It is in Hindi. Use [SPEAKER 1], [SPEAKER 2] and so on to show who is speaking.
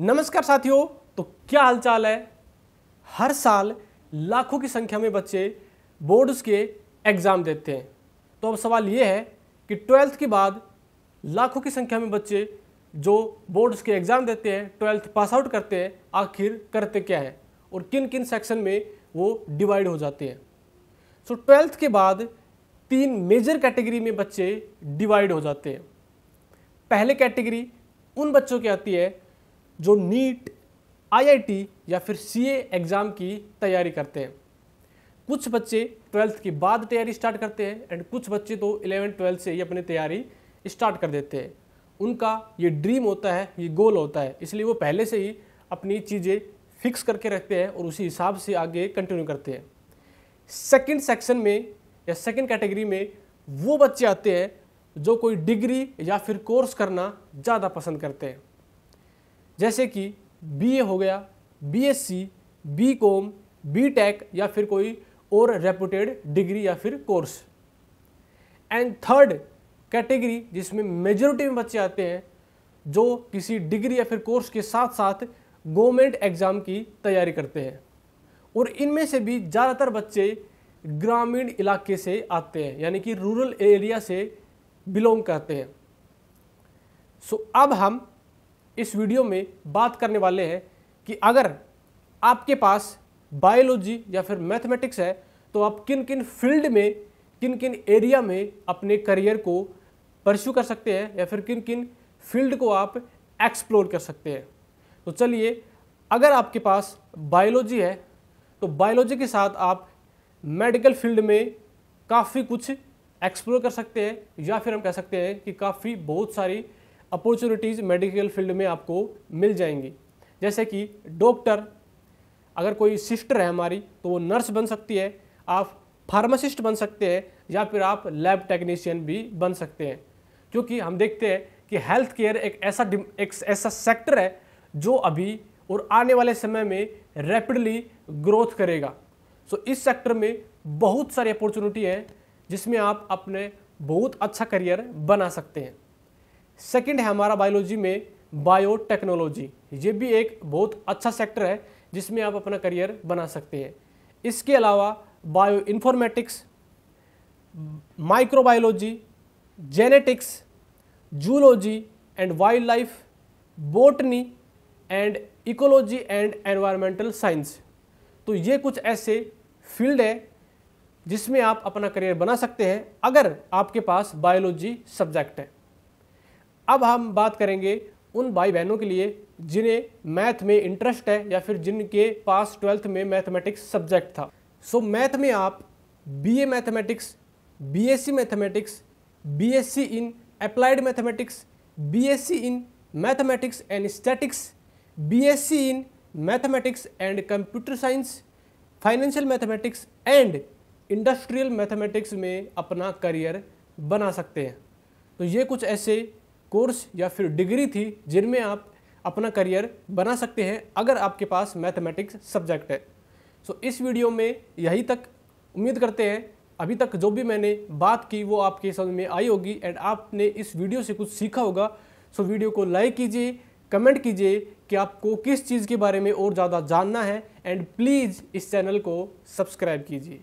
[SPEAKER 1] नमस्कार साथियों तो क्या हालचाल है हर साल लाखों की संख्या में बच्चे बोर्ड्स के एग्ज़ाम देते हैं तो अब सवाल ये है कि ट्वेल्थ के बाद लाखों की संख्या में बच्चे जो बोर्ड्स के एग्ज़ाम देते हैं ट्वेल्थ पास आउट करते हैं आखिर करते क्या है और किन किन सेक्शन में वो डिवाइड हो जाते हैं सो so, ट्वेल्थ के बाद तीन मेजर कैटेगरी में बच्चे डिवाइड हो जाते हैं पहले कैटेगरी उन बच्चों की आती है जो नीट आईआईटी या फिर सीए एग्ज़ाम की तैयारी करते हैं कुछ बच्चे ट्वेल्थ के बाद तैयारी स्टार्ट करते हैं एंड कुछ बच्चे तो इलेवन ट्वेल्थ से ही अपनी तैयारी स्टार्ट कर देते हैं उनका ये ड्रीम होता है ये गोल होता है इसलिए वो पहले से ही अपनी चीज़ें फिक्स करके रखते हैं और उसी हिसाब से आगे कंटिन्यू करते हैं सेकेंड सेक्शन में या सेकेंड कैटेगरी में वो बच्चे आते हैं जो कोई डिग्री या फिर कोर्स करना ज़्यादा पसंद करते हैं जैसे कि बी हो गया B S C B com B tech या फिर कोई और रेपुटेड डिग्री या फिर कोर्स एंड थर्ड कैटेगरी जिसमें मेजोरिटी में बच्चे आते हैं जो किसी डिग्री या फिर कोर्स के साथ साथ गवर्नमेंट एग्ज़ाम की तैयारी करते हैं और इनमें से भी ज़्यादातर बच्चे ग्रामीण इलाके से आते हैं यानी कि रूरल एरिया से बिलोंग करते हैं सो so, अब हम इस वीडियो में बात करने वाले हैं कि अगर आपके पास बायोलॉजी या फिर मैथमेटिक्स है तो आप किन किन फील्ड में किन किन एरिया में अपने करियर को परस्यू कर सकते हैं या फिर किन किन फील्ड को आप एक्सप्लोर कर सकते हैं तो चलिए अगर आपके पास बायोलॉजी है तो बायोलॉजी के साथ आप मेडिकल फील्ड में काफ़ी कुछ एक्सप्लोर कर सकते हैं या फिर हम कह सकते हैं कि काफ़ी बहुत सारी अपॉर्चुनिटीज़ मेडिकल फील्ड में आपको मिल जाएंगी जैसे कि डॉक्टर अगर कोई सिस्टर है हमारी तो वो नर्स बन सकती है आप फार्मासिस्ट बन सकते हैं या फिर आप लैब टेक्नीशियन भी बन सकते हैं क्योंकि हम देखते हैं कि हेल्थ केयर एक ऐसा एक ऐसा सेक्टर है जो अभी और आने वाले समय में रैपिडली ग्रोथ करेगा सो so, इस सेक्टर में बहुत सारी अपॉर्चुनिटी है जिसमें आप अपने बहुत अच्छा करियर बना सकते हैं सेकंड है हमारा बायोलॉजी में बायोटेक्नोलॉजी ये भी एक बहुत अच्छा सेक्टर है जिसमें आप अपना करियर बना सकते हैं इसके अलावा bioinformatics microbiology genetics zoology and wildlife botany and ecology and environmental science तो ये कुछ ऐसे फील्ड है जिसमें आप अपना करियर बना सकते हैं अगर आपके पास बायोलॉजी सब्जेक्ट है अब हम बात करेंगे उन भाई बहनों के लिए जिन्हें मैथ में इंटरेस्ट है या फिर जिनके पास ट्वेल्थ में मैथमेटिक्स सब्जेक्ट था सो so, मैथ में आप BA mathematics BSc mathematics BSc in applied mathematics BSc in mathematics and statistics BSc in mathematics and computer science financial mathematics and industrial mathematics में अपना करियर बना सकते हैं तो ये कुछ ऐसे कोर्स या फिर डिग्री थी जिनमें आप अपना करियर बना सकते हैं अगर आपके पास मैथमेटिक्स सब्जेक्ट है सो इस वीडियो में यहीं तक उम्मीद करते हैं अभी तक जो भी मैंने बात की वो आपके समझ में आई होगी एंड आपने इस वीडियो से कुछ सीखा होगा सो वीडियो को लाइक कीजिए कमेंट कीजिए कि आपको किस चीज़ के बारे में और ज़्यादा जानना है एंड प्लीज़ इस चैनल को सब्सक्राइब कीजिए